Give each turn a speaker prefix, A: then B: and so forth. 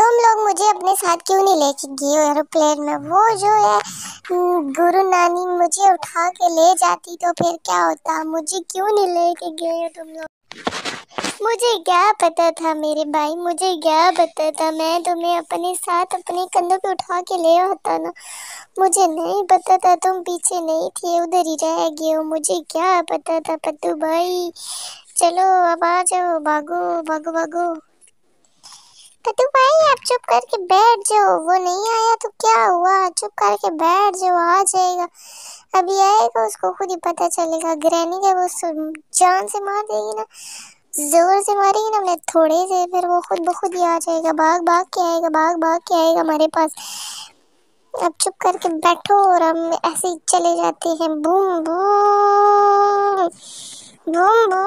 A: तुम लोग मुझे अपने साथ क्यों नहीं लेके गए एरोप्लेन में वो जो है हम्म, गुरु नानी मुझे उठा के ले जाती तो फिर क्या होता मुझे क्यों नहीं लेके गए हो तुम लोग मुझे क्या पता था मेरे भाई मुझे क्या पता था मैं तुम्हें अपने साथ अपने कंधों पे उठा के ले होता ना मुझे नहीं पता था तुम पीछे नहीं थे उधर ही रह गए हो मुझे क्या पता था पत्तू भाई चलो अब आ जाओ भागो भागो भागो चुप करके बैठ जाओ वो नहीं आया तो क्या हुआ चुप करके बैठ जाओ आ जाएगा अभी आएगा उसको खुद ही पता चलेगा ग्रैनी जब उसको जान से मार देगी ना जोर से मारेगी ना मैं थोड़े से फिर वो खुद ब खुद ही आ जाएगा भाग भाग के आएगा भाग भाग के आएगा हमारे पास अब चुप करके बैठो और हम ऐसे ही चले जाते हैं बूम बूम
B: बूम बूम